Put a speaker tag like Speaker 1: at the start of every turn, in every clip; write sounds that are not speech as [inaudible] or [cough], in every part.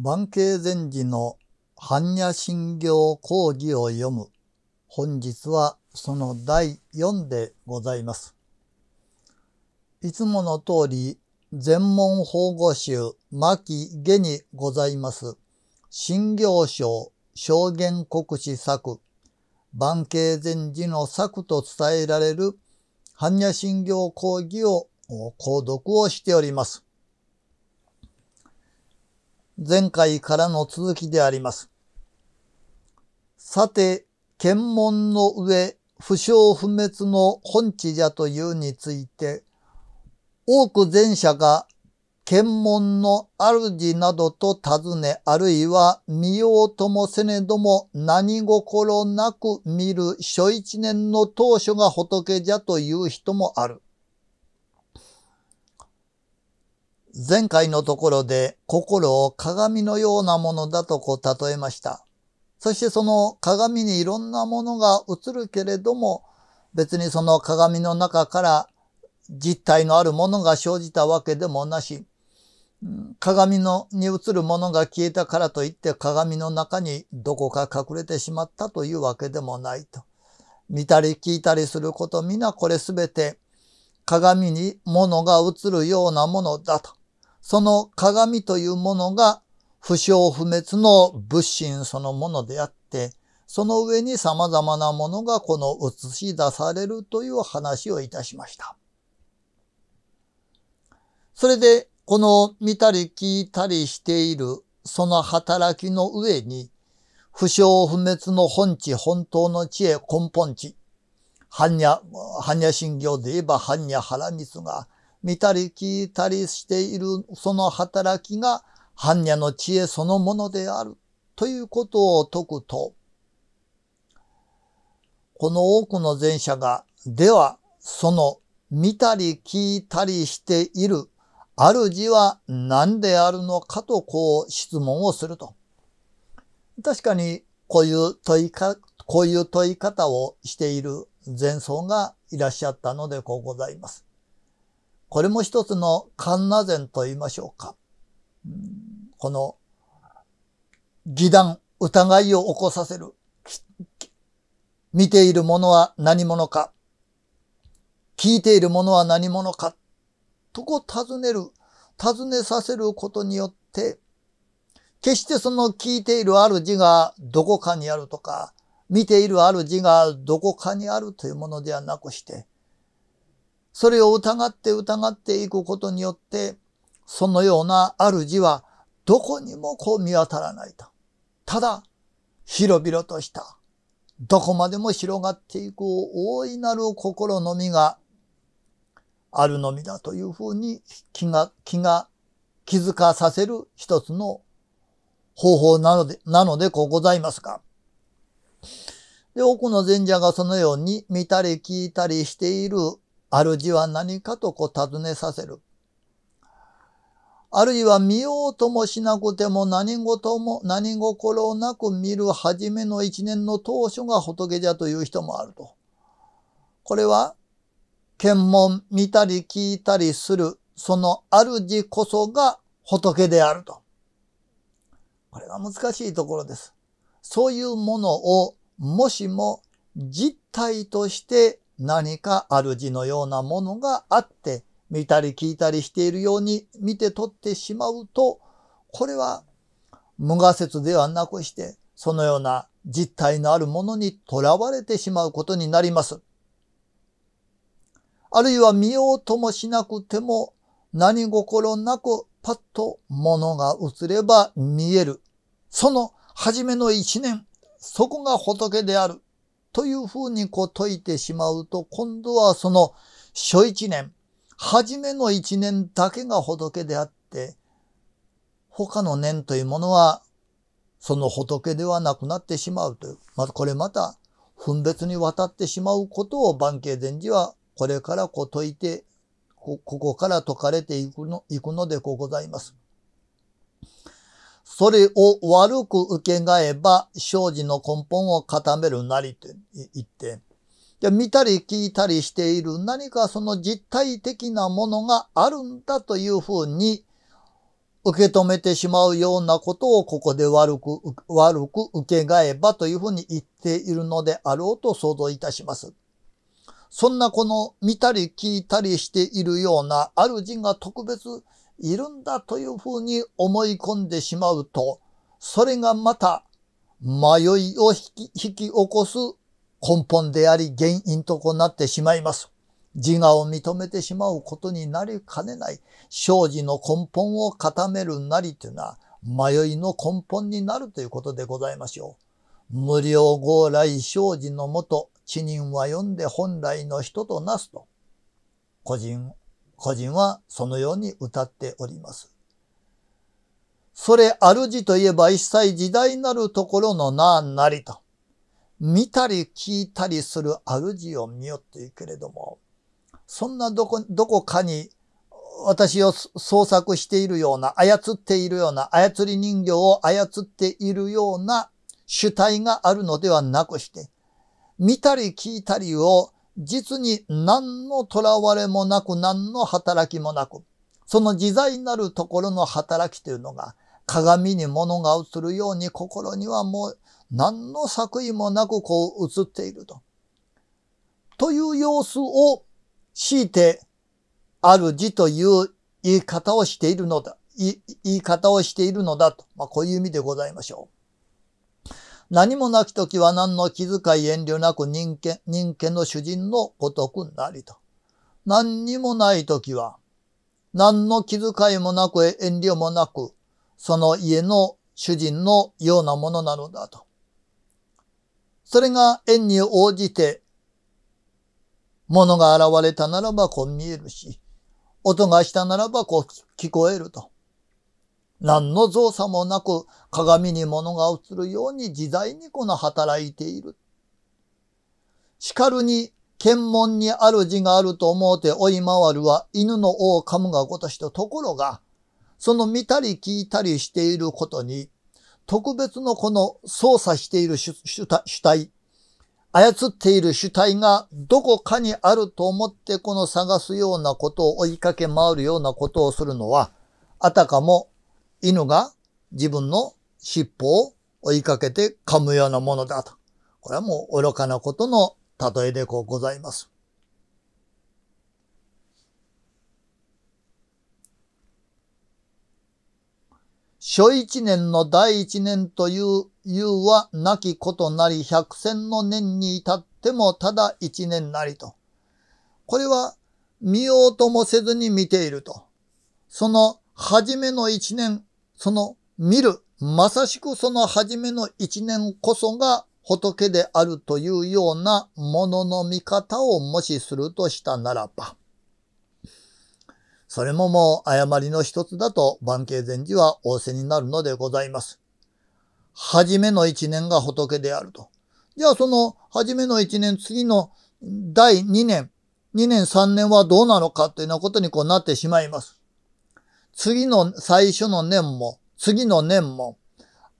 Speaker 1: 万慶禅師の般若心経講義を読む。本日はその第4でございます。いつもの通り、全門法護集牧下にございます。心行賞証言国史作、万慶禅師の作と伝えられる般若心経講義を購読をしております。前回からの続きであります。さて、検問の上、不詳不滅の本地じゃというについて、多く前者が検問の主などと尋ね、あるいは見ようともせねども何心なく見る初一年の当初が仏じゃという人もある。前回のところで心を鏡のようなものだとこう例えました。そしてその鏡にいろんなものが映るけれども、別にその鏡の中から実体のあるものが生じたわけでもなし、鏡のに映るものが消えたからといって鏡の中にどこか隠れてしまったというわけでもないと。見たり聞いたりすること皆これすべて鏡に物が映るようなものだと。その鏡というものが不詳不滅の仏心そのものであって、その上に様々なものがこの映し出されるという話をいたしました。それで、この見たり聞いたりしているその働きの上に、不詳不滅の本地本当の知恵根本地、般若、般若心経で言えば般若原光が、見たり聞いたりしているその働きが般若の知恵そのものであるということを説くと、この多くの前者が、では、その見たり聞いたりしている主は何であるのかとこう質問をすると。確かにこういう問いか、こういう問い方をしている前奏がいらっしゃったのでこうございます。これも一つの神奈禅と言いましょうか。この、疑談、疑いを起こさせる。見ているものは何者か。聞いているものは何者か。とこ尋ねる。尋ねさせることによって、決してその聞いている主がどこかにあるとか、見ている主がどこかにあるというものではなくして、それを疑って疑っていくことによって、そのような主はどこにもこう見当たらないと。ただ、広々とした、どこまでも広がっていく大いなる心のみがあるのみだというふうに気が、気が、気づかさせる一つの方法なので、なのでこうございますが。で、奥の前者がそのように見たり聞いたりしている主は何かとこう尋ねさせる。あるいは見ようともしなくても何事も何心なく見る初めの一年の当初が仏じゃという人もあると。これは、検問見たり聞いたりする、その主こそが仏であると。これは難しいところです。そういうものをもしも実体として何か主のようなものがあって見たり聞いたりしているように見て取ってしまうとこれは無我説ではなくしてそのような実体のあるものにとらわれてしまうことになります。あるいは見ようともしなくても何心なくパッと物が映れば見える。その初めの一年、そこが仏である。というふうにこう解いてしまうと、今度はその初一年、初めの一年だけが仏であって、他の年というものは、その仏ではなくなってしまうという。まずこれまた、分別にわたってしまうことを万慶伝師はこれからこう解いて、ここから解かれていくのいくのでこうございます。それを悪く受けがえば、生じの根本を固めるなりと言って、で見たり聞いたりしている何かその実体的なものがあるんだというふうに受け止めてしまうようなことをここで悪く、悪く受けがえばというふうに言っているのであろうと想像いたします。そんなこの見たり聞いたりしているような主が特別いるんだというふうに思い込んでしまうと、それがまた迷いを引き引き起こす根本であり原因となってしまいます。自我を認めてしまうことになりかねない、生じの根本を固めるなりというのは、迷いの根本になるということでございましょう。無料合来生じのもと、知人は読んで本来の人となすと。個人個人はそのように歌っております。それ主といえば一切時代なるところのななりと、見たり聞いたりする主を見よっていうけれども、そんなどこ、どこかに私を創作しているような、操っているような、操り人形を操っているような主体があるのではなくして、見たり聞いたりを実に何の囚われもなく何の働きもなく、その自在なるところの働きというのが、鏡に物が映るように心にはもう何の作為もなくこう映っていると。という様子を強いて、ある字という言い方をしているのだ、言い方をしているのだと、まあ、こういう意味でございましょう。何もなき時は何の気遣い遠慮なく人間、人間の主人のごとくなりと。何にもない時は、何の気遣いもなく遠慮もなく、その家の主人のようなものなのだと。それが縁に応じて、物が現れたならばこう見えるし、音がしたならばこう聞こえると。何の造作もなく鏡に物が映るように自在にこの働いている。叱るに検問に主があると思うて追い回るは犬の王を噛むがごとしとところが、その見たり聞いたりしていることに、特別のこの操作している主体、操っている主体がどこかにあると思ってこの探すようなことを追いかけ回るようなことをするのは、あたかも犬が自分の尻尾を追いかけて噛むようなものだと。これはもう愚かなことの例えでこうございます。初一年の第一年という言うはなきことなり百戦の年に至ってもただ一年なりと。これは見ようともせずに見ていると。その初めの一年、その見る、まさしくその初めの一年こそが仏であるというようなものの見方をもしするとしたならば、それももう誤りの一つだと万慶禅師は仰せになるのでございます。初めの一年が仏であると。じゃあその初めの一年、次の第二年、二年三年はどうなのかというようなことにこうなってしまいます。次の最初の年も、次の年も、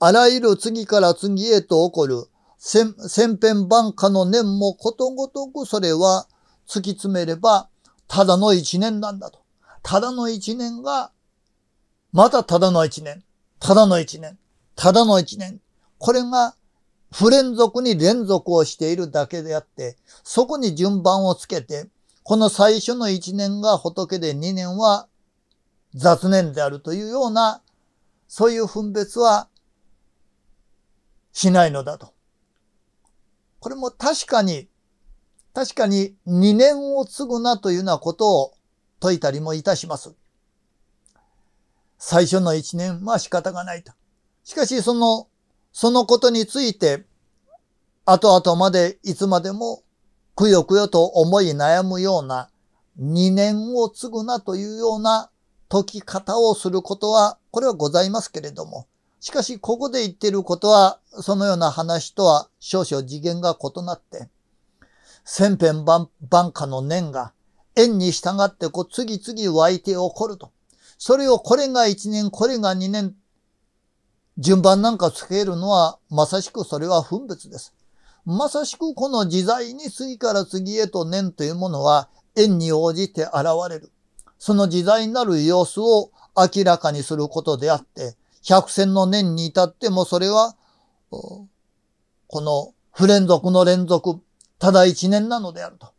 Speaker 1: あらゆる次から次へと起こる千変万化の年もことごとくそれは突き詰めれば、ただの一年なんだと。ただの一年が、またただの一年、ただの一年、ただの一年。これが不連続に連続をしているだけであって、そこに順番をつけて、この最初の一年が仏で二年は雑念であるというようなそういう分別はしないのだと。これも確かに、確かに2年を継ぐなというようなことを説いたりもいたします。最初の1年は仕方がないと。しかしその、そのことについて、後々までいつまでもくよくよと思い悩むような2年を継ぐなというような解き方をすることは、これはございますけれども、しかしここで言っていることは、そのような話とは少々次元が異なって、千編万化の念が、縁に従ってこう次々湧いて起こると。それをこれが一年、これが二年、順番なんかつけるのは、まさしくそれは分別です。まさしくこの自在に次から次へと念というものは、縁に応じて現れる。その時代になる様子を明らかにすることであって、百戦の年に至ってもそれは、この不連続の連続、ただ一年なのであると。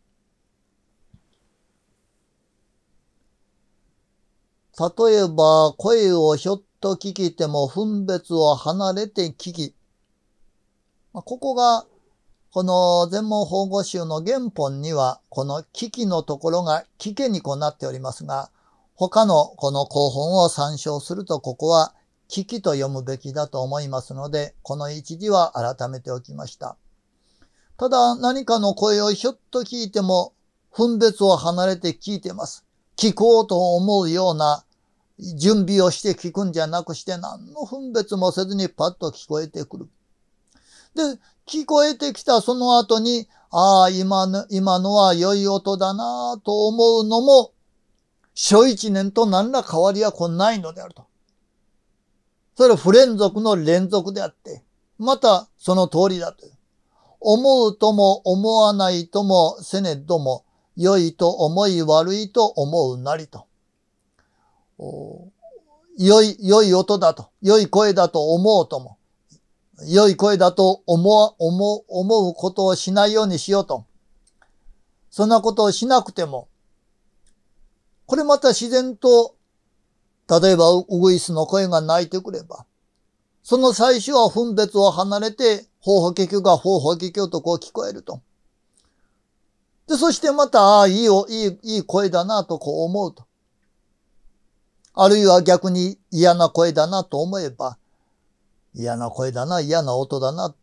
Speaker 1: 例えば、声をひょっと聞きても分別を離れて聞き、ここがこの全盲法護集の原本には、この危機のところが危機にこうなっておりますが、他のこの広本を参照すると、ここは危機と読むべきだと思いますので、この一時は改めておきました。ただ何かの声をひょっと聞いても、分別を離れて聞いてます。聞こうと思うような準備をして聞くんじゃなくして何の分別もせずにパッと聞こえてくる。で、聞こえてきたその後に、ああ、今の、今のは良い音だなと思うのも、初一年と何ら変わりはこないのであると。それは不連続の連続であって、またその通りだと思うとも思わないともせねども、良いと思い悪いと思うなりと。良い、良い音だと、良い声だと思うとも、良い声だと思思思うことをしないようにしようと。そんなことをしなくても、これまた自然と、例えばウグイスの声が鳴いてくれば、その最初は分別を離れて、方法結局が方法結局とこう聞こえると。で、そしてまた、ああ、いいよ、いい、いい声だなとこう思うと。あるいは逆に嫌な声だなと思えば、嫌な声だな、嫌な音だな。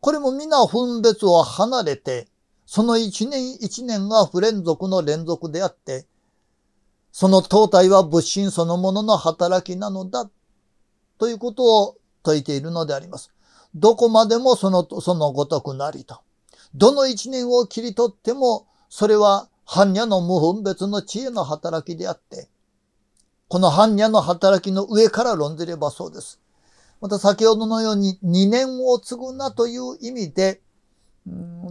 Speaker 1: これも皆分別を離れて、その一年一年が不連続の連続であって、その胴体は物心そのものの働きなのだ、ということを説いているのであります。どこまでもその、そのごとくなりと。どの一年を切り取っても、それは般若の無分別の知恵の働きであって、この般若の働きの上から論ずればそうです。また先ほどのように二年を継ぐなという意味で、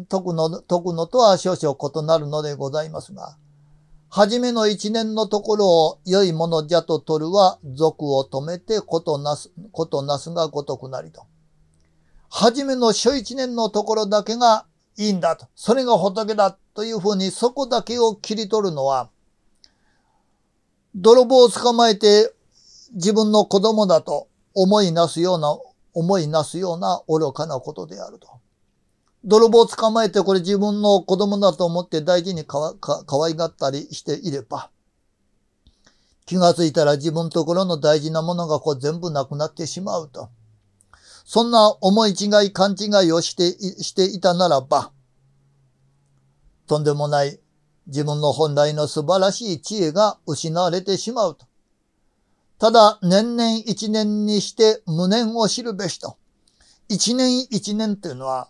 Speaker 1: 解くの、解くのとは少々異なるのでございますが、はじめの一年のところを良いものじゃと取るは、俗を止めてことなす、ことなすがごとくなりと。はじめの初一年のところだけがいいんだと、それが仏だというふうにそこだけを切り取るのは、泥棒を捕まえて自分の子供だと思いなすような、思いなすような愚かなことであると。泥棒を捕まえてこれ自分の子供だと思って大事にかわか可愛がったりしていれば、気がついたら自分のところの大事なものがこう全部なくなってしまうと。そんな思い違い、勘違いをしてしていたならば、とんでもない自分の本来の素晴らしい知恵が失われてしまうと。ただ年々一年にして無念を知るべしと。一年一年というのは、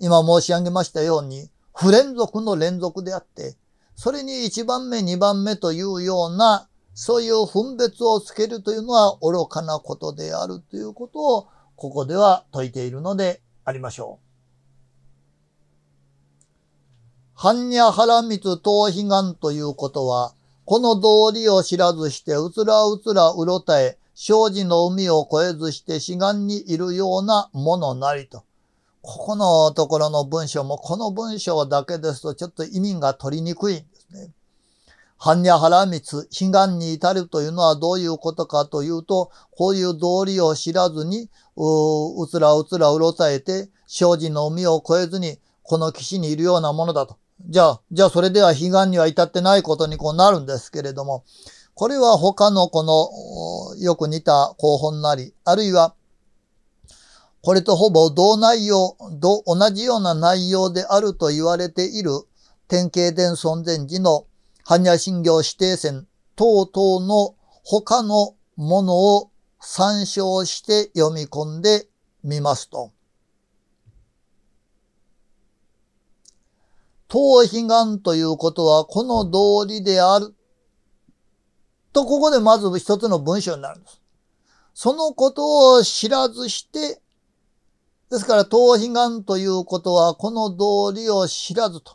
Speaker 1: 今申し上げましたように、不連続の連続であって、それに一番目二番目というような、そういう分別をつけるというのは愚かなことであるということを、ここでは説いているのでありましょう。般若波羅蜜逃避願ということは、この道理を知らずして、うつらうつらうろたえ、生じの海を越えずして死岸にいるようなものなりと。ここのところの文章も、この文章だけですとちょっと意味が取りにくいんですね。般若波羅蜜、悲願に至るというのはどういうことかというと、こういう道理を知らずに、ううつらうつらうろたえて、生じの海を越えずに、この岸にいるようなものだと。じゃあ、じゃあそれでは悲願には至ってないことにこうなるんですけれども、これは他のこのよく似た広報なり、あるいはこれとほぼ同内容、同じような内容であると言われている典型伝尊禅寺の般若心経指定線等々の他のものを参照して読み込んでみますと。当悲願ということはこの道理である。と、ここでまず一つの文章になるんです。そのことを知らずして、ですから、当悲願ということは、この道理を知らずと。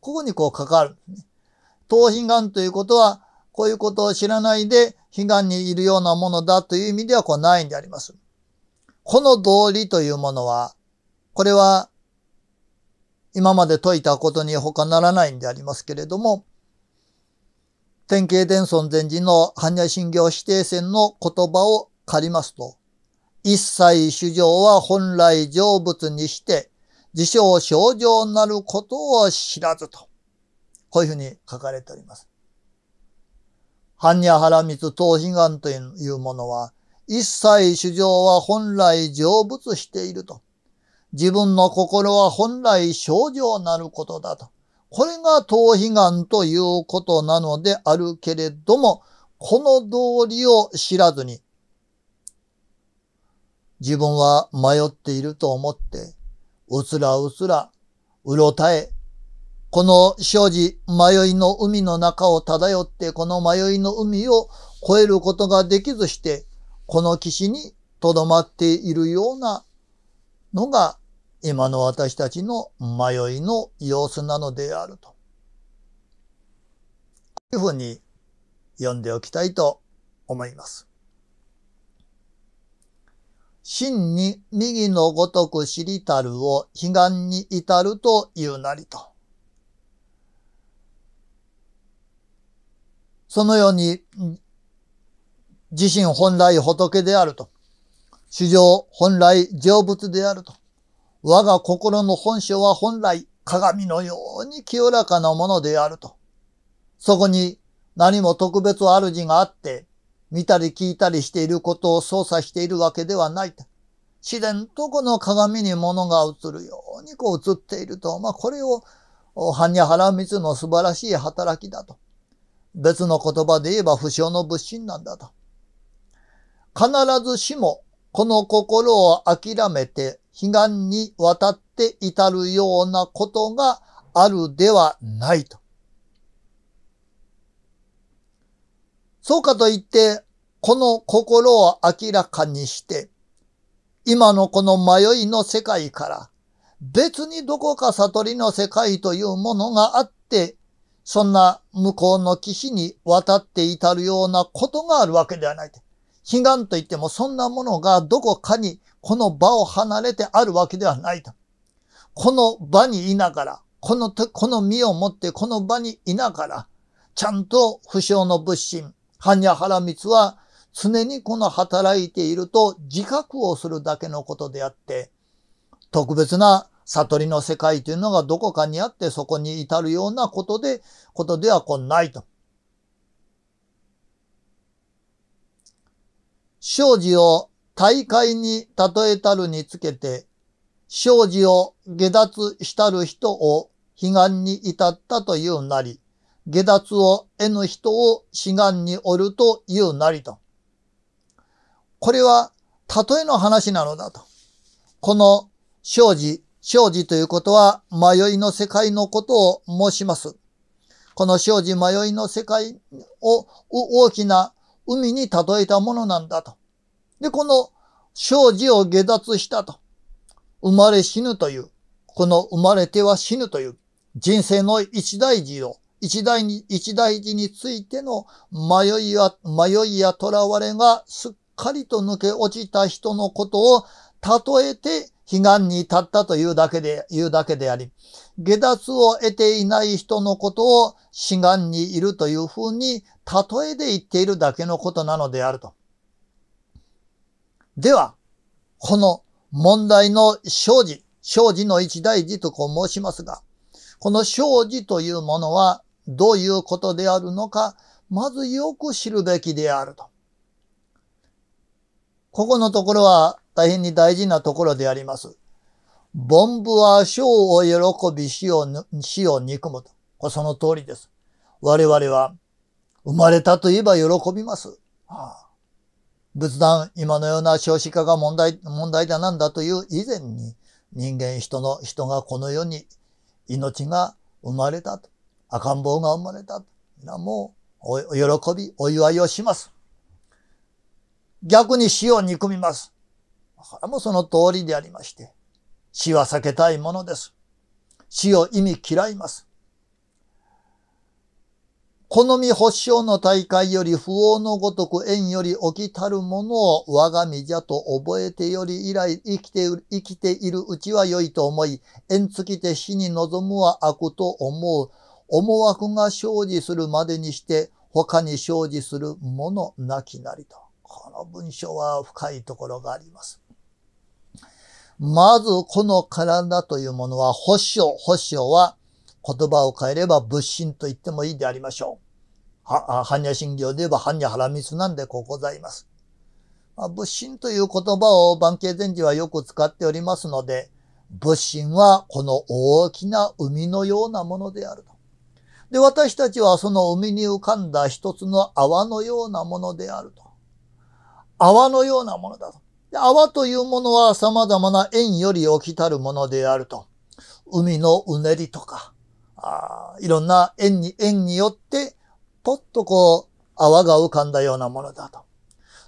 Speaker 1: ここにこう関わるんですね。当悲願ということは、こういうことを知らないで、悲願にいるようなものだという意味では、こうないんであります。この道理というものは、これは今まで説いたことに他ならないんでありますけれども、典型伝尊禅師の般若心経指定線の言葉を借りますと、一切主情は本来成仏にして、自称症状なることを知らずと。こういうふうに書かれております。般若原蜜東悲願というものは、一切主情は本来成仏していると。自分の心は本来症状なることだと。これが逃避眼ということなのであるけれども、この道理を知らずに、自分は迷っていると思って、うつらうつら、うろたえ、この生じ迷いの海の中を漂って、この迷いの海を越えることができずして、この岸に留まっているようなのが今の私たちの迷いの様子なのであると。というふうに読んでおきたいと思います。真に右のごとく知りたるを悲願に至るというなりと。そのように自身本来仏であると。史上本来成仏であると。我が心の本性は本来鏡のように清らかなものであると。そこに何も特別主があって、見たり聞いたりしていることを操作しているわけではないと。自然とこの鏡に物が映るようにこう映っていると。まあこれを、ハニャハラミツの素晴らしい働きだと。別の言葉で言えば不詳の物心なんだと。必ずしもこの心を諦めて悲願に渡って至るようなことがあるではないと。そうかといって、この心を明らかにして、今のこの迷いの世界から別にどこか悟りの世界というものがあって、そんな向こうの岸に渡って至るようなことがあるわけではない。悲願といってもそんなものがどこかにこの場を離れてあるわけではないと。この場にいながら、この、この身を持ってこの場にいながら、ちゃんと不詳の仏心、般若羅蜜は常にこの働いていると自覚をするだけのことであって、特別な悟りの世界というのがどこかにあってそこに至るようなことで、ことではこないと。生事を大会に例えたるにつけて、生事を下脱したる人を悲願に至ったというなり、下脱を得ぬ人を死願におるというなりと。これは例えの話なのだと。この生事、生事ということは迷いの世界のことを申します。この生事迷いの世界を大きな海に例えたものなんだと。で、この生死を下脱したと。生まれ死ぬという、この生まれては死ぬという人生の一大事を、一大に、一大事についての迷いや、迷いや囚われがすっかりと抜け落ちた人のことを例えて悲願に立ったというだけで、言うだけであり、下脱を得ていない人のことを志願にいるというふうに例えで言っているだけのことなのであると。では、この問題の生じ、生じの一大事とこう申しますが、この生じというものはどういうことであるのか、まずよく知るべきであると。ここのところは大変に大事なところであります。ボンブは生を喜び死を、死を憎むと。その通りです。我々は生まれたと言えば喜びます。はあ、仏壇、今のような少子化が問題、問題だなんだという以前に、人間、人の、人がこの世に命が生まれたと。赤ん坊が生まれたと。もう、喜び、お祝いをします。逆に死を憎みます。だからもうその通りでありまして、死は避けたいものです。死を意味嫌います。好み保証の大会より不応のごとく縁より起きたるものを我が身じゃと覚えてより以来生きて生きているうちは良いと思い、縁尽きて死に望むは悪と思う。思惑が生じするまでにして他に生じするものなきなりと。この文章は深いところがあります。まずこの体というものは保証。保証は言葉を変えれば仏心と言ってもいいでありましょう。は、般若心経で言えば般若原光なんでこうございます。まあ、仏心という言葉を万慶禅師はよく使っておりますので、仏心はこの大きな海のようなものであると。で、私たちはその海に浮かんだ一つの泡のようなものであると。泡のようなものだと。で泡というものは様々な縁より起きたるものであると。海のうねりとか、あいろんな縁に、縁によって、ぽっとこう、泡が浮かんだようなものだと。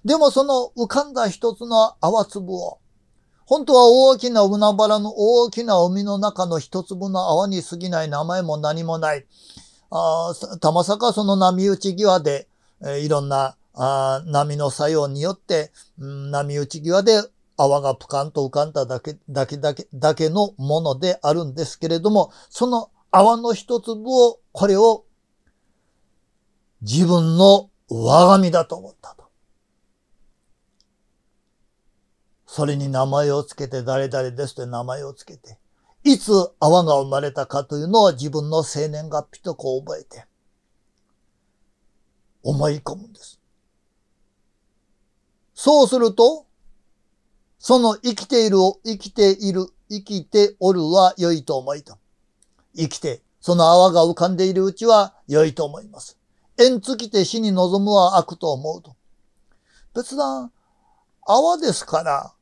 Speaker 1: でもその浮かんだ一つの泡粒を、本当は大きな海原の大きな海の中の一粒の泡に過ぎない名前も何もない。あたまさかその波打ち際で、えー、いろんなあ波の作用によって、うん、波打ち際で泡がぷかんと浮かんだだけ、だけ、だけ、だけのものであるんですけれども、その泡の一粒を、これを自分の我が身だと思ったと。それに名前をつけて誰々ですって名前をつけて、いつ泡が生まれたかというのを自分の生年月日とこう覚えて、思い込むんです。そうすると、その生きているを、生きている、生きておるは良いと思いと。生きて、その泡が浮かんでいるうちは良いと思います。縁尽きて死に望むは悪と思うと。別段、泡ですから、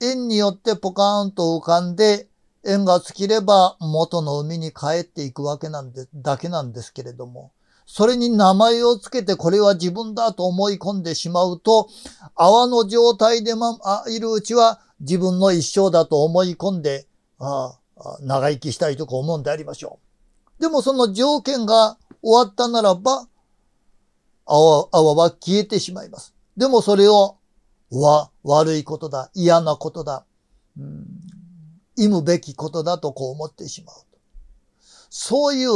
Speaker 1: 縁によってポカーンと浮かんで、縁が尽きれば元の海に帰っていくわけなんで、だけなんですけれども、それに名前をつけてこれは自分だと思い込んでしまうと、泡の状態で、ま、いるうちは自分の一生だと思い込んで、ああ、長生きしたいとか思うんでありましょう。でもその条件が終わったならば、泡泡は消えてしまいます。でもそれを、は悪いことだ、嫌なことだ、うん、忌むべきことだとこう思ってしまう。そういう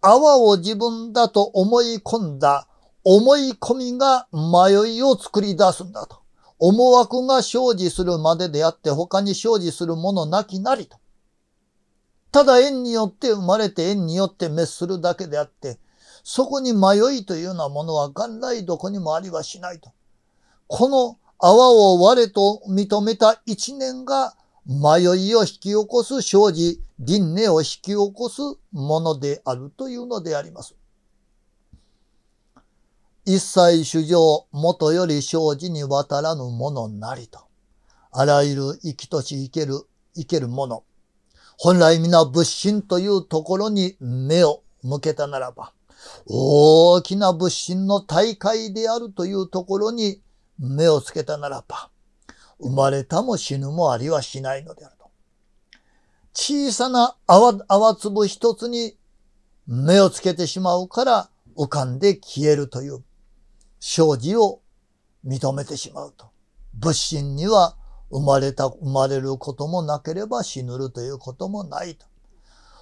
Speaker 1: 泡を自分だと思い込んだ思い込みが迷いを作り出すんだと。思惑が生じするまでであって他に生じするものなきなりと。ただ縁によって生まれて縁によって滅するだけであって、そこに迷いというようなものは元来どこにもありはしないと。この泡を我と認めた一年が迷いを引き起こす生じ、輪廻を引き起こすものであるというのであります。一切主情、元より生じに渡らぬものなりと。あらゆる生きとし生ける、生けるもの。本来皆仏心というところに目を向けたならば、大きな仏心の大会であるというところに目をつけたならば、生まれたも死ぬもありはしないのであると。小さな泡、泡粒一つに目をつけてしまうから浮かんで消えるという、生事を認めてしまうと。仏心には生まれた、生まれることもなければ死ぬるということもないと。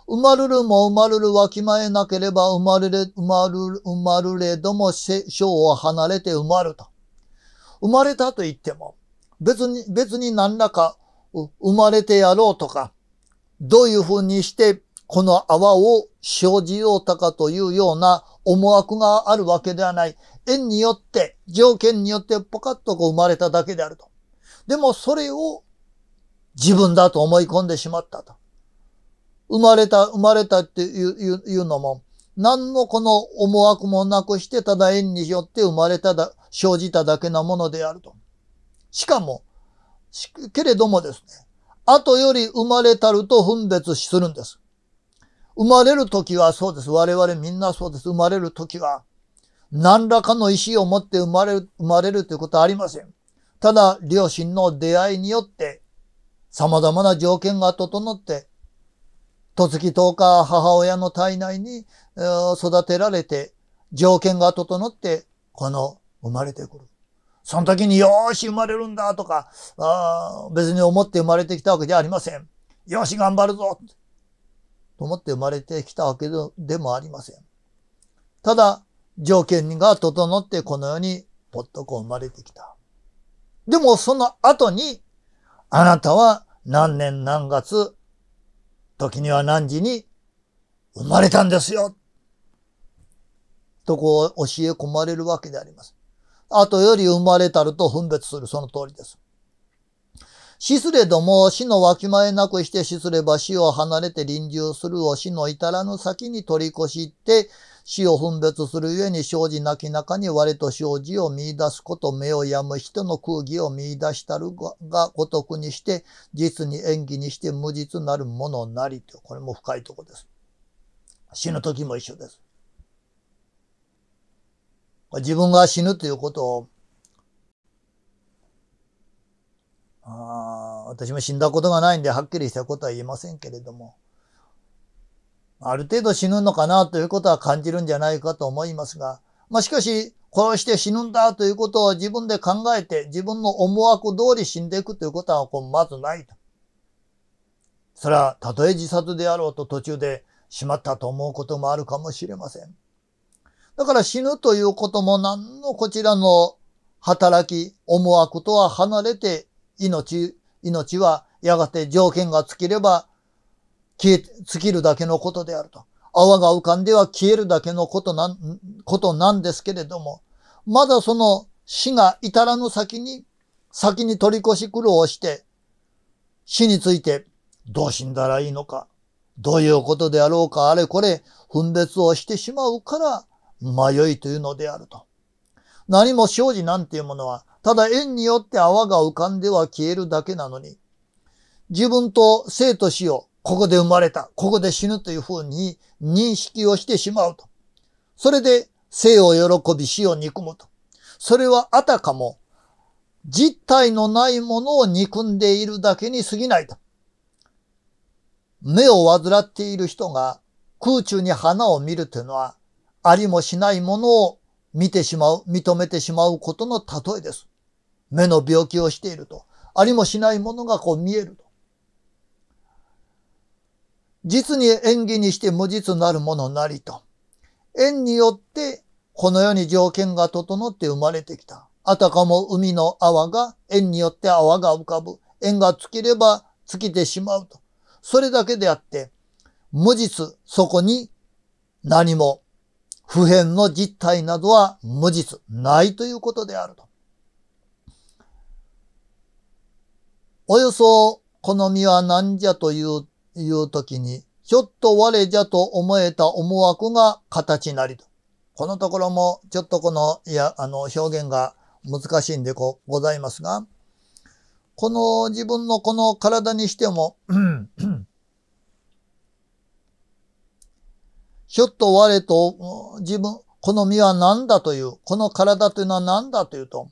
Speaker 1: 生まれるも生まれるわきまえなければ生まれれ、生まる、生まるれども生を離れて生まると。生まれたと言っても、別に、別に何らか生まれてやろうとか、どういうふうにしてこの泡を生じようとかというような思惑があるわけではない。縁によって、条件によってポカッとこう生まれただけであると。でもそれを自分だと思い込んでしまったと。生まれた、生まれたっていういうのも、何のこの思惑もなくして、ただ縁によって生まれただ、生じただけなものであると。しかも、けれどもですね、後より生まれたると分別するんです。生まれるときはそうです。我々みんなそうです。生まれるときは、何らかの意思を持って生まれる、生まれるということはありません。ただ両親の出会いによって様々な条件が整って、十月10日母親の体内に育てられて、条件が整って、この生まれてくる。その時によーし生まれるんだとか、あ別に思って生まれてきたわけじゃありません。よし頑張るぞと思って生まれてきたわけでもありません。ただ、条件が整ってこの世にぽっとこう生まれてきた。でもその後に、あなたは何年何月、時には何時に生まれたんですよ。とこう教え込まれるわけであります。後より生まれたると分別する、その通りです。死すれども死のわきまえなくして死すれば死を離れて臨終するを死の至らぬ先に取り越して死を分別する上に生じなき中に我と生じを見出すこと目を病む人の空気を見出したるがごとくにして実に縁起にして無実なるものなりとこれも深いとこです死ぬ時も一緒です自分が死ぬということをあ私も死んだことがないんではっきりしたことは言えませんけれどもある程度死ぬのかなということは感じるんじゃないかと思いますが、まあ、しかし、殺して死ぬんだということを自分で考えて、自分の思惑通り死んでいくということは、まずないと。それは、たとえ自殺であろうと途中でしまったと思うこともあるかもしれません。だから死ぬということも何のこちらの働き、思惑とは離れて、命、命はやがて条件が尽きれば消え、尽きるだけのことであると。泡が浮かんでは消えるだけのことなん、ことなんですけれども、まだその死が至らぬ先に、先に取り越し苦労をして、死についてどう死んだらいいのか、どういうことであろうか、あれこれ分別をしてしまうから迷いというのであると。何も生じなんていうものは、ただ縁によって泡が浮かんでは消えるだけなのに、自分と生と死をここで生まれた、ここで死ぬというふうに認識をしてしまうと。それで生を喜び死を憎むと。それはあたかも実体のないものを憎んでいるだけに過ぎないと。目を患っている人が空中に花を見るというのはありもしないものを見てしまう、認めてしまうことの例えです。目の病気をしていると。ありもしないものがこう見えると。実に縁起にして無実なるものなりと。縁によってこの世に条件が整って生まれてきた。あたかも海の泡が縁によって泡が浮かぶ。縁が尽きれば尽きてしまうと。それだけであって、無実、そこに何も普遍の実態などは無実、ないということであると。およそ、この身は何じゃといういう時に、ちょっと我じゃと思えた思惑が形なりと。このところもちょっとこの、いや、あの、表現が難しいんでございますが、この自分のこの体にしても、ち [clears throat] ょっと我と自分、この身は何だという、この体というのは何だというと、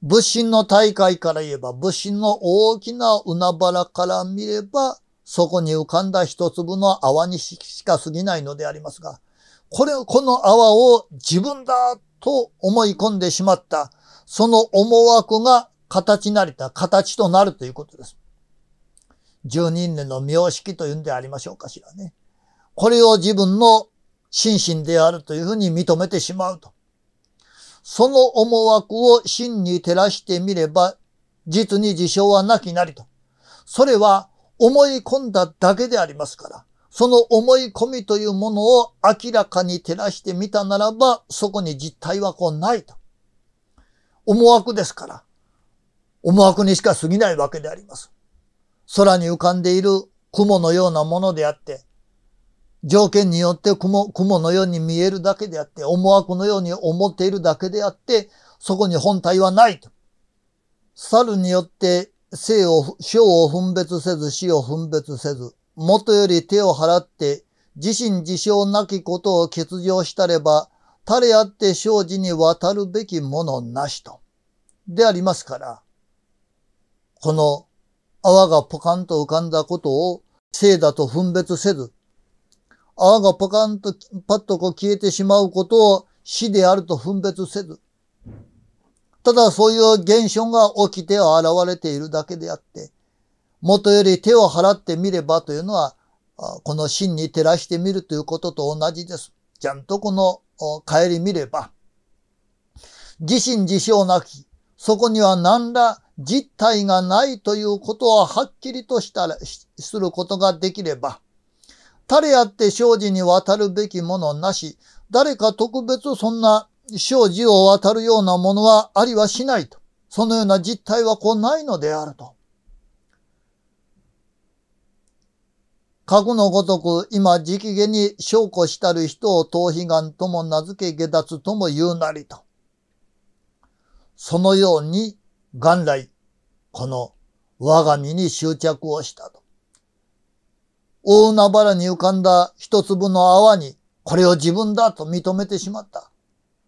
Speaker 1: 物心の大会から言えば、物心の大きな海原から見れば、そこに浮かんだ一粒の泡にしか過ぎないのでありますが、これ、この泡を自分だと思い込んでしまった、その思惑が形なりた、形となるということです。十人年の妙識というんでありましょうかしらね。これを自分の心身であるというふうに認めてしまうと。その思惑を真に照らしてみれば、実に事象はなきなりと。それは思い込んだだけでありますから、その思い込みというものを明らかに照らしてみたならば、そこに実態はこうないと。思惑ですから、思惑にしか過ぎないわけであります。空に浮かんでいる雲のようなものであって、条件によって雲、雲のように見えるだけであって、思惑のように思っているだけであって、そこに本体はないと。猿によって生を、生を分別せず死を分別せず、もとより手を払って、自身自傷なきことを欠場したれば、れあって生じに渡るべきものなしと。でありますから、この泡がポカンと浮かんだことを生だと分別せず、泡がポカンとパッとこう消えてしまうことを死であると分別せず、ただそういう現象が起きて現れているだけであって、もとより手を払ってみればというのは、この真に照らしてみるということと同じです。ちゃんとこの帰り見れば、自身自称なき、そこには何ら実体がないということははっきりとしたら、することができれば、誰あって生じに渡るべきものなし、誰か特別そんな生じを渡るようなものはありはしないと。そのような実態はこうないのであると。過去のごとく今直下に証拠したる人を逃避眼とも名付け下脱とも言うなりと。そのように元来この我が身に執着をしたと。大海原に浮かんだ一粒の泡にこれを自分だと認めてしまった。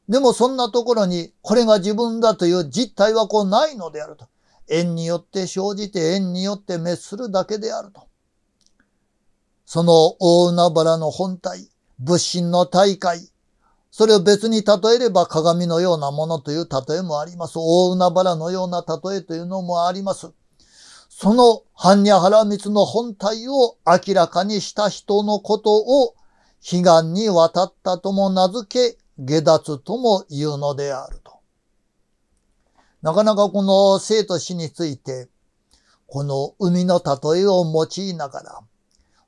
Speaker 1: でもそんなところにこれが自分だという実態はこうないのであると。縁によって生じて縁によって滅するだけであると。その大海原の本体、物心の大会、それを別に例えれば鏡のようなものという例えもあります。大海原のような例えというのもあります。その般若原蜜の本体を明らかにした人のことを悲願に渡ったとも名付け、下脱とも言うのであると。なかなかこの生と死について、この海の例えを用いながら、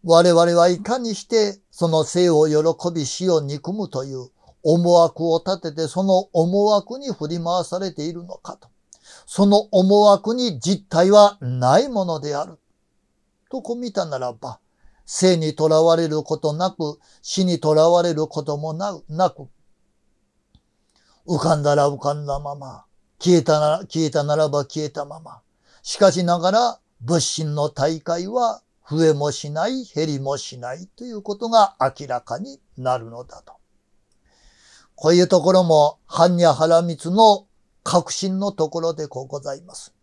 Speaker 1: 我々はいかにしてその生を喜び死を憎むという思惑を立ててその思惑に振り回されているのかと。その思惑に実体はないものである。とこう見たならば、生にとらわれることなく、死にとらわれることもなく、浮かんだら浮かんだまま、消えたなら、消えたならば消えたまま。しかしながら、物心の大会は増えもしない、減りもしないということが明らかになるのだと。こういうところも、般若原光の核心のところでこうございます。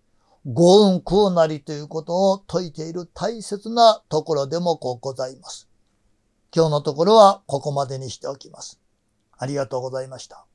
Speaker 1: ん、運うなりということを説いている大切なところでもこうございます。今日のところはここまでにしておきます。ありがとうございました。